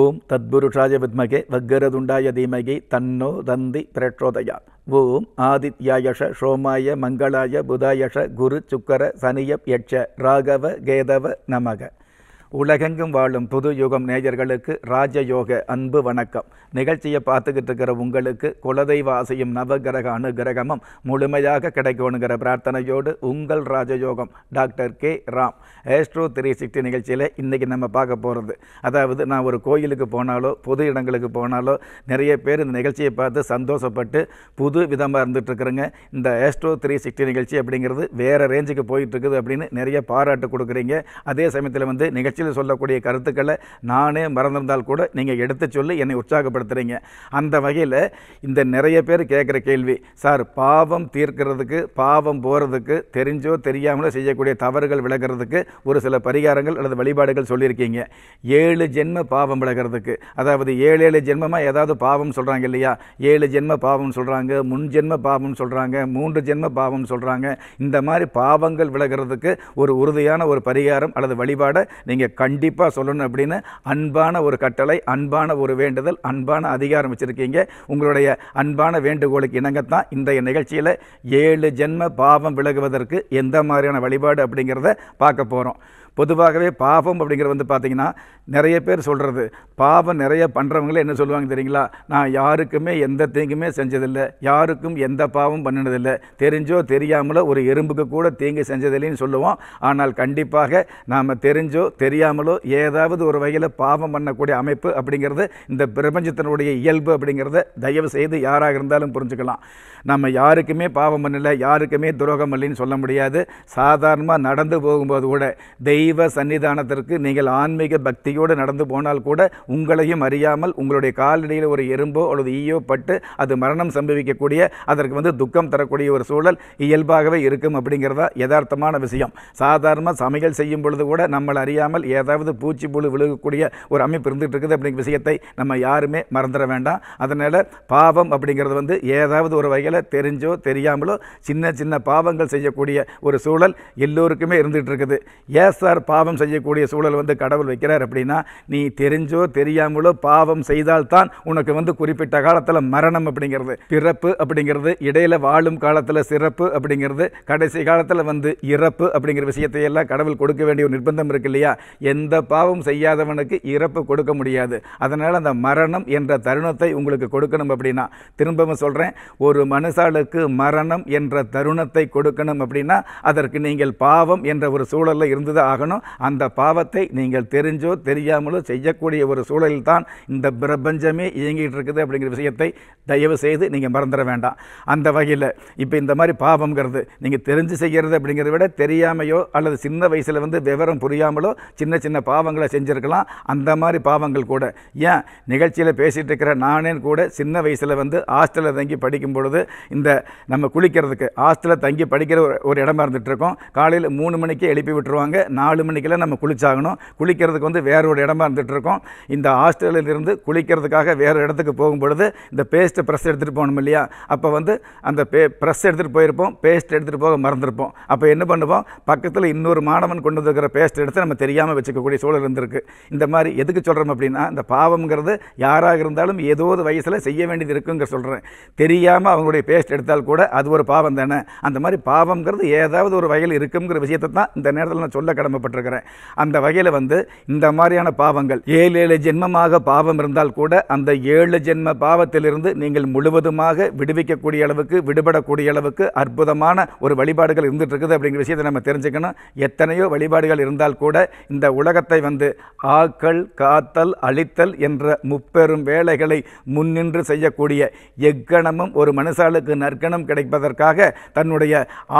ஓம் தத்புருஷாய வித்மகே வக்கரதுண்டாய தீமகி தன்னோ தந்தி பிரேட்சோதயா ஓம் ஆதித்யாயஷ சோமாய மங்களாய புதாயஷ குரு சுக்கர சனியப் யட்ச ராகவ கேதவ நமக உலகெங்கும் வாழும் புது யுகம் நேயர்களுக்கு ராஜயோக அன்பு வணக்கம் நிகழ்ச்சியை பார்த்துக்கிட்டு இருக்கிற உங்களுக்கு குலதெய்வ ஆசையும் நவகிரக அனுகிரகமும் முழுமையாக கிடைக்கணுங்கிற பிரார்த்தனையோடு உங்கள் ராஜயோகம் doctor K Ram astro three sixty நிகழ்ச்சியில் இன்றைக்கி நம்ம பார்க்க போகிறது அதாவது நான் ஒரு கோயிலுக்கு போனாலோ பொது இடங்களுக்கு போனாலோ நிறைய பேர் இந்த நிகழ்ச்சியை பார்த்து சந்தோஷப்பட்டு புது விதமாக இருந்துகிட்ருக்குறேங்க இந்த ஏஸ்ட்ரோ த்ரீ சிக்ஸ்டி நிகழ்ச்சி அப்படிங்கிறது வேறு ரேஞ்சுக்கு போயிட்டுருக்குது அப்படின்னு நிறைய பாராட்டு கொடுக்குறீங்க அதே சமயத்தில் வந்து நிகழ்ச்சி நிகழ்ச்சியில் சொல்லக்கூடிய கருத்துக்களை நானே மறந்திருந்தால் கூட நீங்கள் எடுத்து சொல்லி என்னை உற்சாகப்படுத்துகிறீங்க அந்த வகையில் இந்த நிறைய பேர் கேட்குற கேள்வி சார் பாவம் தீர்க்கிறதுக்கு பாவம் போகிறதுக்கு தெரிஞ்சோ தெரியாமலோ செய்யக்கூடிய தவறுகள் விளக்கிறதுக்கு ஒரு சில பரிகாரங்கள் அல்லது வழிபாடுகள் சொல்லியிருக்கீங்க ஏழு ஜென்ம பாவம் விளக்கிறதுக்கு அதாவது ஏழு ஏழு ஜென்மமாக ஏதாவது பாவம் சொல்கிறாங்க இல்லையா ஏழு ஜென்ம பாவம் சொல்கிறாங்க முன் ஜென்ம பாவம் சொல்கிறாங்க மூன்று ஜென்ம பாவம் சொல்கிறாங்க இந்த மாதிரி பாவங்கள் விலகிறதுக்கு ஒரு உறுதியான ஒரு பரிகாரம் அல்லது வழிபாடை நீங்கள் நீங்கள் கண்டிப்பாக சொல்லணும் அப்படின்னு அன்பான ஒரு கட்டளை அன்பான ஒரு வேண்டுதல் அன்பான அதிகாரம் வச்சுருக்கீங்க உங்களுடைய அன்பான வேண்டுகோளுக்கு இணங்கத்தான் இன்றைய நிகழ்ச்சியில் ஏழு ஜென்ம பாவம் விலகுவதற்கு எந்த மாதிரியான வழிபாடு அப்படிங்கிறத பார்க்க போகிறோம் பொதுவாகவே பாவம் அப்படிங்கிற வந்து பார்த்திங்கன்னா நிறைய பேர் சொல்கிறது பாவம் நிறைய பண்ணுறவங்களே என்ன சொல்லுவாங்க தெரியுங்களா நான் யாருக்குமே எந்த தீங்குமே செஞ்சதில்லை யாருக்கும் எந்த பாவம் பண்ணினதில்லை தெரிஞ்சோ தெரியாமலோ ஒரு எறும்புக்கு கூட தீங்கு செஞ்சதில்லைன்னு சொல்லுவோம் ஆனால் கண்டிப்பாக நாம் தெரிஞ்சோ தெரியாமலோ ஏதாவது ஒரு வகையில் பாவம் பண்ணக்கூடிய அமைப்பு அப்படிங்கிறது இந்த பிரபஞ்சத்தினுடைய இயல்பு அப்படிங்கிறத தயவு செய்து யாராக இருந்தாலும் புரிஞ்சுக்கலாம் நம்ம யாருக்குமே பாவம் பண்ணலை யாருக்குமே துரோகம் இல்லைன்னு சொல்ல முடியாது சாதாரணமாக நடந்து போகும்போது கூட தெய்வம் தெய்வ சன்னிதானத்திற்கு நீங்கள் ஆன்மீக பக்தியோடு நடந்து போனால் கூட உங்களையும் அறியாமல் உங்களுடைய காலடியில் ஒரு எறும்போ அல்லது ஈயோ பட்டு அது மரணம் சம்பவிக்கக்கூடிய அதற்கு வந்து துக்கம் தரக்கூடிய ஒரு சூழல் இயல்பாகவே இருக்கும் அப்படிங்கிறதா யதார்த்தமான விஷயம் சாதாரண சமையல் செய்யும் பொழுது கூட நம்மளை அறியாமல் ஏதாவது பூச்சி புழு விழுகக்கூடிய ஒரு அமைப்பு இருந்துகிட்டு இருக்குது அப்படிங்கிற விஷயத்தை நம்ம யாருமே மறந்துட வேண்டாம் அதனால் பாவம் அப்படிங்கிறது வந்து ஏதாவது ஒரு வகையில் தெரிஞ்சோ தெரியாமலோ சின்ன சின்ன பாவங்கள் செய்யக்கூடிய ஒரு சூழல் எல்லோருக்குமே இருந்துகிட்டு இருக்குது ஏசா வைக்கிறார் பாவம் செய்யக்கூடிய சூழல் வந்து கடவுள் வைக்கிறார் அப்படின்னா நீ தெரிஞ்சோ தெரியாமலோ பாவம் செய்தால்தான் உனக்கு வந்து குறிப்பிட்ட காலத்தில் மரணம் அப்படிங்கிறது பிறப்பு அப்படிங்கிறது இடையில வாழும் காலத்தில் சிறப்பு அப்படிங்கிறது கடைசி காலத்தில் வந்து இறப்பு அப்படிங்கிற விஷயத்தையெல்லாம் கடவுள் கொடுக்க வேண்டிய ஒரு நிர்பந்தம் இருக்கு இல்லையா எந்த பாவம் செய்யாதவனுக்கு இறப்பு கொடுக்க முடியாது அதனால் அந்த மரணம் என்ற தருணத்தை உங்களுக்கு கொடுக்கணும் அப்படின்னா திரும்பவும் சொல்கிறேன் ஒரு மனுஷாளுக்கு மரணம் என்ற தருணத்தை கொடுக்கணும் அப்படின்னா அதற்கு நீங்கள் பாவம் என்ற ஒரு சூழலில் இருந்தது ஆகணும் ஆகணும் அந்த பாவத்தை நீங்கள் தெரிஞ்சோ தெரியாமலோ செய்யக்கூடிய ஒரு சூழலில் தான் இந்த பிரபஞ்சமே இயங்கிட்டு இருக்குது அப்படிங்கிற விஷயத்தை தயவு செய்து நீங்கள் மறந்துட வேண்டாம் அந்த வகையில் இப்போ இந்த மாதிரி பாவங்கிறது நீங்கள் தெரிஞ்சு செய்கிறது அப்படிங்கிறத விட தெரியாமையோ அல்லது சின்ன வயசில் வந்து விவரம் புரியாமலோ சின்ன சின்ன பாவங்களை செஞ்சுருக்கலாம் அந்த மாதிரி பாவங்கள் கூட ஏன் நிகழ்ச்சியில் பேசிகிட்டு இருக்கிற நானே கூட சின்ன வயசில் வந்து ஹாஸ்டலில் தங்கி படிக்கும் பொழுது இந்த நம்ம குளிக்கிறதுக்கு ஹாஸ்டலில் தங்கி படிக்கிற ஒரு இடமா இருந்துகிட்ருக்கோம் காலையில் மூணு மணிக்கு எழுப்பி விட்டுருவாங்க நாலு நாலு மணிக்கெல்லாம் நம்ம குளிச்சாகணும் குளிக்கிறதுக்கு வந்து வேற ஒரு இடமா இருந்துகிட்டு இருக்கோம் இந்த ஹாஸ்டலிலிருந்து குளிக்கிறதுக்காக வேறு இடத்துக்கு போகும்பொழுது இந்த பேஸ்ட்டு ப்ரெஸ் எடுத்துகிட்டு போகணும் இல்லையா அப்போ வந்து அந்த பே ப்ரெஸ் எடுத்துகிட்டு போயிருப்போம் பேஸ்ட் எடுத்துகிட்டு போக மறந்துருப்போம் அப்போ என்ன பண்ணுவோம் பக்கத்தில் இன்னொரு மாணவன் கொண்டு வந்துருக்கிற பேஸ்ட் எடுத்து நம்ம தெரியாமல் வச்சுக்கக்கூடிய சூழல் இருந்திருக்கு இந்த மாதிரி எதுக்கு சொல்கிறோம் அப்படின்னா இந்த பாவம்ங்கிறது யாராக இருந்தாலும் ஏதோ ஒரு வயசில் செய்ய வேண்டியது இருக்குங்கிற சொல்கிறேன் தெரியாமல் அவங்களுடைய பேஸ்ட் எடுத்தால் கூட அது ஒரு பாவம் தானே அந்த மாதிரி பாவம்ங்கிறது ஏதாவது ஒரு வயல் இருக்குங்கிற விஷயத்தை தான் இந்த நேரத்தில் நான் சொல்ல கடமை கடமைப்பட்டிருக்கிறேன் அந்த வகையில் வந்து இந்த மாதிரியான பாவங்கள் ஏழு ஏழு ஜென்மமாக பாவம் இருந்தால் கூட அந்த ஏழு ஜென்ம பாவத்திலிருந்து நீங்கள் முழுவதுமாக விடுவிக்கக்கூடிய அளவுக்கு விடுபடக்கூடிய அளவுக்கு அற்புதமான ஒரு வழிபாடுகள் இருந்துட்டு இருக்குது அப்படிங்கிற விஷயத்தை நம்ம தெரிஞ்சுக்கணும் எத்தனையோ வழிபாடுகள் இருந்தால் கூட இந்த உலகத்தை வந்து ஆக்கல் காத்தல் அழித்தல் என்ற முப்பெரும் வேலைகளை முன்னின்று செய்யக்கூடிய எக்கணமும் ஒரு மனுஷாளுக்கு நற்கணம் கிடைப்பதற்காக தன்னுடைய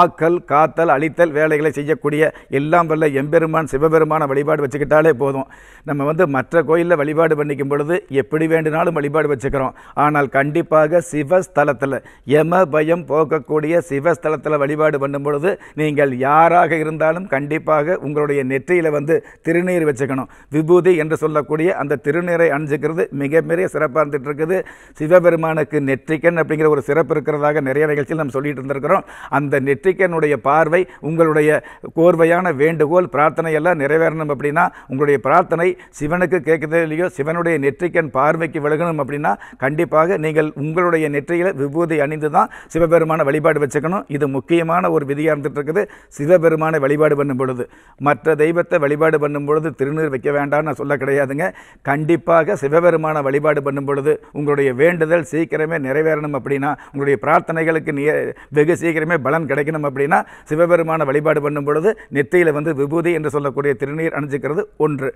ஆக்கல் காத்தல் அழித்தல் வேலைகளை செய்யக்கூடிய எல்லாம் வல்ல எம் சிவபெருமான் சிவபெருமான வழிபாடு வச்சுக்கிட்டாலே போதும் நம்ம வந்து மற்ற கோயிலில் வழிபாடு பண்ணிக்கும் பொழுது எப்படி வேண்டினாலும் வழிபாடு வச்சுக்கிறோம் ஆனால் கண்டிப்பாக சிவஸ்தலத்தில் யம பயம் போக்கக்கூடிய சிவஸ்தலத்தில் வழிபாடு பண்ணும் பொழுது நீங்கள் யாராக இருந்தாலும் கண்டிப்பாக உங்களுடைய நெற்றியில் வந்து திருநீர் வச்சுக்கணும் விபூதி என்று சொல்லக்கூடிய அந்த திருநீரை அணிஞ்சிக்கிறது மிக மிக சிறப்பாக இருந்துட்டு இருக்குது சிவபெருமானுக்கு நெற்றிக்கன் அப்படிங்கிற ஒரு சிறப்பு இருக்கிறதாக நிறைய நிகழ்ச்சியில் நம்ம சொல்லிட்டு இருந்திருக்கிறோம் அந்த நெற்றிக்கனுடைய பார்வை உங்களுடைய கோர்வையான வேண்டுகோள் பிரார்த்தனை எல்லாம் நிறைவேறணும் அப்படின்னா உங்களுடைய பிரார்த்தனை சிவனுக்கு கேட்கதே இல்லையோ சிவனுடைய நெற்றிக்கண் பார்வைக்கு விலகணும் அப்படின்னா கண்டிப்பாக நீங்கள் உங்களுடைய நெற்றியில் விபூதி அணிந்து தான் சிவபெருமான வழிபாடு வச்சுக்கணும் இது முக்கியமான ஒரு விதியாக இருந்துகிட்டு இருக்குது சிவபெருமான வழிபாடு பண்ணும் பொழுது மற்ற தெய்வத்தை வழிபாடு பண்ணும் பொழுது திருநீர் வைக்க வேண்டாம்னு சொல்ல கிடையாதுங்க கண்டிப்பாக சிவபெருமான வழிபாடு பண்ணும் பொழுது உங்களுடைய வேண்டுதல் சீக்கிரமே நிறைவேறணும் அப்படின்னா உங்களுடைய பிரார்த்தனைகளுக்கு வெகு சீக்கிரமே பலன் கிடைக்கணும் அப்படின்னா சிவபெருமான வழிபாடு பண்ணும் பொழுது நெத்தியில் வந்து விபூதி விபூதி என்று சொல்லக்கூடிய திருநீர் அணிஞ்சிக்கிறது ஒன்று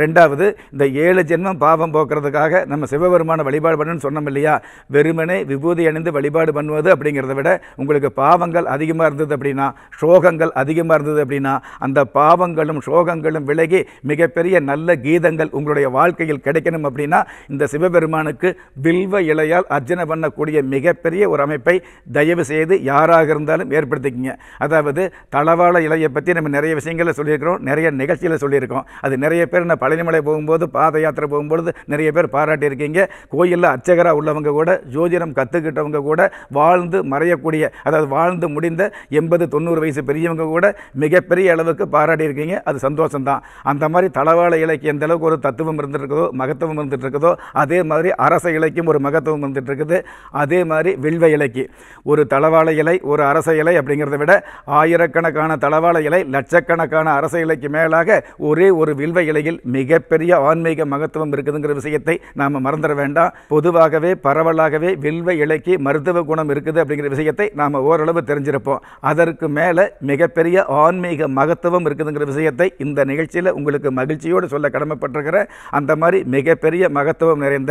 ரெண்டாவது இந்த ஏழு ஜென்மம் பாவம் போக்குறதுக்காக நம்ம சிவபெருமான வழிபாடு பண்ணுன்னு சொன்னோம் இல்லையா வெறுமனே விபூதி அணிந்து வழிபாடு பண்ணுவது அப்படிங்கிறத விட உங்களுக்கு பாவங்கள் அதிகமாக இருந்தது அப்படின்னா சோகங்கள் அதிகமாக இருந்தது அப்படின்னா அந்த பாவங்களும் சோகங்களும் விலகி மிகப்பெரிய நல்ல கீதங்கள் உங்களுடைய வாழ்க்கையில் கிடைக்கணும் அப்படின்னா இந்த சிவபெருமானுக்கு வில்வ இலையால் அர்ஜனை பண்ணக்கூடிய மிகப்பெரிய ஒரு அமைப்பை தயவு செய்து யாராக இருந்தாலும் ஏற்படுத்திக்கிங்க அதாவது தளவாழ இலையை பற்றி நம்ம நிறைய விஷயங்களை சொல்லி சொல்லியிருக்கிறோம் நிறைய நிகழ்ச்சியில் சொல்லியிருக்கோம் அது நிறைய பேர் நான் பழனிமலை போகும்போது பாத யாத்திரை போகும்பொழுது நிறைய பேர் பாராட்டியிருக்கீங்க கோயிலில் அர்ச்சகராக உள்ளவங்க கூட ஜோதிடம் கற்றுக்கிட்டவங்க கூட வாழ்ந்து மறையக்கூடிய அதாவது வாழ்ந்து முடிந்த எண்பது தொண்ணூறு வயசு பெரியவங்க கூட மிகப்பெரிய அளவுக்கு பாராட்டியிருக்கீங்க அது சந்தோஷம்தான் அந்த மாதிரி தளவாள இலைக்கு எந்த அளவுக்கு ஒரு தத்துவம் இருந்துருக்குதோ மகத்துவம் இருந்துகிட்ருக்குதோ அதே மாதிரி அரச இலைக்கும் ஒரு மகத்துவம் இருந்துகிட்ருக்குது அதே மாதிரி வில்வ இலைக்கு ஒரு தளவாள இலை ஒரு அரச இலை அப்படிங்கிறத விட ஆயிரக்கணக்கான தளவாள இலை லட்சக்கணக்கான அரசியலைக்கு இலைக்கு மேலாக ஒரே ஒரு வில்வ இலையில் மிகப்பெரிய ஆன்மீக மகத்துவம் இருக்குதுங்கிற விஷயத்தை நாம் மறந்துட வேண்டாம் பொதுவாகவே பரவலாகவே வில்வ இலைக்கு மருத்துவ குணம் இருக்குது அப்படிங்கிற விஷயத்தை நாம் ஓரளவு தெரிஞ்சிருப்போம் அதற்கு மேலே மிகப்பெரிய ஆன்மீக மகத்துவம் இருக்குதுங்கிற விஷயத்தை இந்த நிகழ்ச்சியில் உங்களுக்கு மகிழ்ச்சியோடு சொல்ல கடமைப்பட்டிருக்கிற அந்த மாதிரி மிகப்பெரிய மகத்துவம் நிறைந்த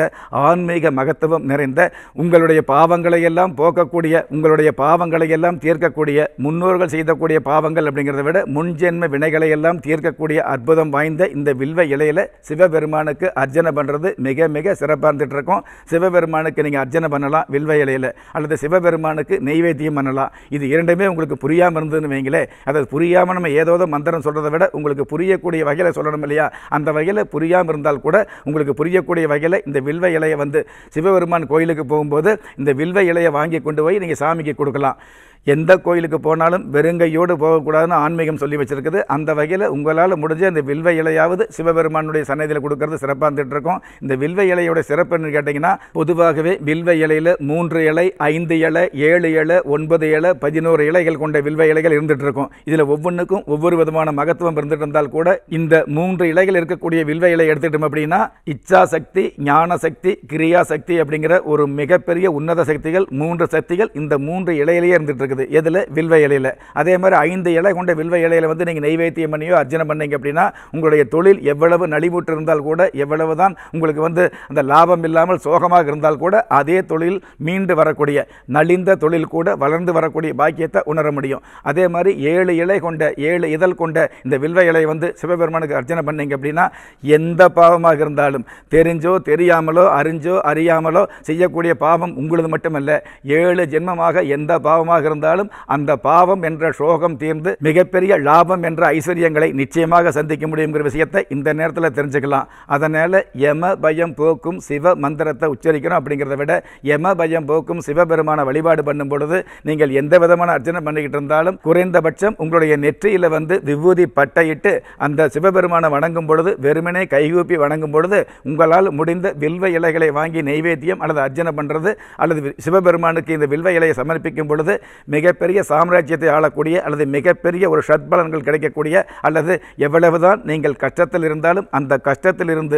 ஆன்மீக மகத்துவம் நிறைந்த உங்களுடைய பாவங்களை எல்லாம் போக்கக்கூடிய உங்களுடைய பாவங்களை எல்லாம் தீர்க்கக்கூடிய முன்னோர்கள் செய்தக்கூடிய பாவங்கள் அப்படிங்கிறத விட முன்ஜென்ம வினைகள் எல்லாம் தீர்க்கக்கூடிய அற்புதம் வாய்ந்த இந்த வில்வ இலையில் சிவபெருமானுக்கு அர்ச்சனை பண்ணுறது மிக மிக சிறப்பாக இருந்துகிட்டு சிவபெருமானுக்கு நீங்கள் அர்ச்சனை பண்ணலாம் வில்வ இலையில் அல்லது சிவபெருமானுக்கு நெய்வேத்தியம் பண்ணலாம் இது இரண்டுமே உங்களுக்கு புரியாமல் இருந்ததுன்னு வைங்களேன் அதாவது புரியாமல் நம்ம ஏதாவது மந்திரம் சொல்கிறத விட உங்களுக்கு புரியக்கூடிய வகையில் சொல்லணும் இல்லையா அந்த வகையில் புரியாமல் இருந்தால் கூட உங்களுக்கு புரியக்கூடிய வகையில் இந்த வில்வ இலையை வந்து சிவபெருமான் கோயிலுக்கு போகும்போது இந்த வில்வ இலையை வாங்கி கொண்டு போய் நீங்கள் சாமிக்கு கொடுக்கலாம் எந்த கோயிலுக்கு போனாலும் வெறுங்கையோடு போகக்கூடாதுன்னு ஆன்மீகம் சொல்லி வச்சுருக்குது அந்த வகையில் உங்களால் முடிஞ்ச இந்த வில்வ இலையாவது சிவபெருமானுடைய சன்னதியில் கொடுக்கறது சிறப்பாக இருந்துகிட்டு இருக்கோம் இந்த வில்வ இலையோட சிறப்பு கேட்டிங்கன்னா பொதுவாகவே வில்வ இலையில் மூன்று இலை ஐந்து இலை ஏழு இலை ஒன்பது இலை பதினோரு இலைகள் கொண்ட வில்வ இலைகள் இருந்துகிட்டு இதில் ஒவ்வொன்றுக்கும் ஒவ்வொரு விதமான மகத்துவம் இருந்துட்டு இருந்தால் கூட இந்த மூன்று இலைகள் இருக்கக்கூடிய வில்வ இலை எடுத்துட்டோம் அப்படின்னா இச்சா சக்தி ஞான சக்தி கிரியா சக்தி அப்படிங்கிற ஒரு மிகப்பெரிய உன்னத சக்திகள் மூன்று சக்திகள் இந்த மூன்று இலையிலேயே இருந்துகிட்டு இருக்குது எதில் வில்வ இலையில் அதே மாதிரி ஐந்து இலை கொண்ட வில்வ இலையில் வந்து நீங்கள் நெய்வேத்தியம் பண்ணியோ அர்ச்சனை பண்ணீங்க அப்படின்னா உங்களுடைய தொழில் எவ்வளவு நலிவுற்று இருந்தால் கூட எவ்வளவு தான் உங்களுக்கு வந்து அந்த லாபம் இல்லாமல் சோகமாக இருந்தால் கூட அதே தொழில் மீண்டு வரக்கூடிய நலிந்த தொழில் கூட வளர்ந்து வரக்கூடிய பாக்கியத்தை உணர முடியும் அதே மாதிரி ஏழு இலை கொண்ட ஏழு இதழ் கொண்ட இந்த வில்வ இலை வந்து சிவபெருமானுக்கு அர்ச்சனை பண்ணீங்க அப்படின்னா எந்த பாவமாக இருந்தாலும் தெரிஞ்சோ தெரியாமலோ அறிஞ்சோ அறியாமலோ செய்யக்கூடிய பாவம் உங்களது மட்டுமல்ல ஏழு ஜென்மமாக எந்த பாவமாக இருந்தாலும் இருந்தாலும் அந்த பாவம் என்ற சோகம் தீர்ந்து மிகப்பெரிய லாபம் என்ற ஐஸ்வர்யங்களை நிச்சயமாக சந்திக்க முடியுங்கிற விஷயத்தை இந்த நேரத்தில் தெரிஞ்சுக்கலாம் அதனால் யம பயம் போக்கும் சிவ மந்திரத்தை உச்சரிக்கணும் அப்படிங்கிறத விட யம பயம் போக்கும் சிவபெருமான வழிபாடு பண்ணும் பொழுது நீங்கள் எந்த விதமான அர்ச்சனை பண்ணிக்கிட்டு இருந்தாலும் குறைந்தபட்சம் உங்களுடைய நெற்றியில் வந்து விபூதி பட்டையிட்டு அந்த சிவபெருமானை வணங்கும் பொழுது வெறுமனே கைகூப்பி வணங்கும் பொழுது உங்களால் முடிந்த வில்வ இலைகளை வாங்கி நெய்வேத்தியம் அல்லது அர்ச்சனை பண்ணுறது அல்லது சிவபெருமானுக்கு இந்த வில்வ இலையை சமர்ப்பிக்கும் பொழுது மிகப்பெரிய சாம்ராஜ்யத்தை ஆளக்கூடிய அல்லது மிகப்பெரிய ஒரு ஷட்பலன்கள் கிடைக்கக்கூடிய அல்லது எவ்வளவுதான் நீங்கள் கஷ்டத்தில் இருந்தாலும் அந்த கஷ்டத்திலிருந்து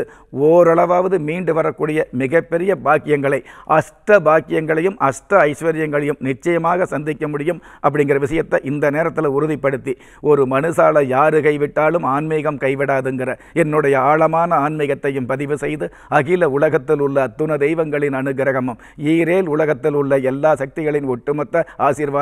ஓரளவாவது மீண்டு வரக்கூடிய மிகப்பெரிய பாக்கியங்களை அஷ்ட பாக்கியங்களையும் அஷ்ட ஐஸ்வர்யங்களையும் நிச்சயமாக சந்திக்க முடியும் அப்படிங்கிற விஷயத்தை இந்த நேரத்தில் உறுதிப்படுத்தி ஒரு மனுசாலை யாரு கைவிட்டாலும் ஆன்மீகம் கைவிடாதுங்கிற என்னுடைய ஆழமான ஆன்மீகத்தையும் பதிவு செய்து அகில உலகத்தில் உள்ள அத்துண தெய்வங்களின் அனுகிரகமும் ஈரேல் உலகத்தில் உள்ள எல்லா சக்திகளின் ஒட்டுமொத்த ஆசீர்வாதம்